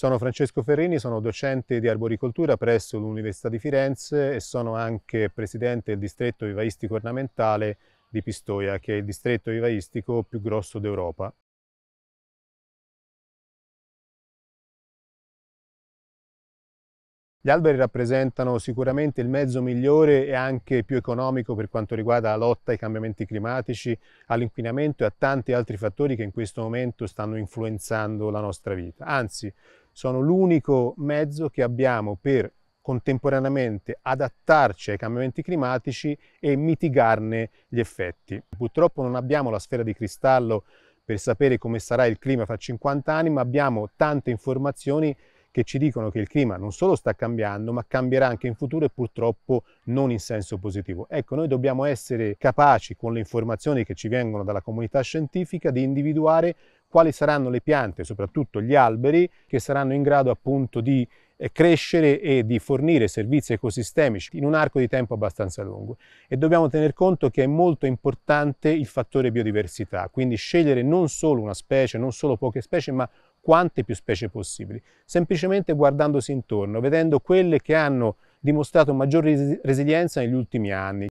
Sono Francesco Ferrini, sono docente di arboricoltura presso l'Università di Firenze e sono anche presidente del distretto vivaistico ornamentale di Pistoia, che è il distretto vivaistico più grosso d'Europa. Gli alberi rappresentano sicuramente il mezzo migliore e anche più economico per quanto riguarda la lotta ai cambiamenti climatici, all'inquinamento e a tanti altri fattori che in questo momento stanno influenzando la nostra vita. Anzi, sono l'unico mezzo che abbiamo per contemporaneamente adattarci ai cambiamenti climatici e mitigarne gli effetti. Purtroppo non abbiamo la sfera di cristallo per sapere come sarà il clima fra 50 anni, ma abbiamo tante informazioni che ci dicono che il clima non solo sta cambiando, ma cambierà anche in futuro e purtroppo non in senso positivo. Ecco, noi dobbiamo essere capaci con le informazioni che ci vengono dalla comunità scientifica di individuare quali saranno le piante, soprattutto gli alberi, che saranno in grado appunto di eh, crescere e di fornire servizi ecosistemici in un arco di tempo abbastanza lungo. E dobbiamo tener conto che è molto importante il fattore biodiversità, quindi scegliere non solo una specie, non solo poche specie, ma quante più specie possibili, semplicemente guardandosi intorno, vedendo quelle che hanno dimostrato maggior resilienza negli ultimi anni,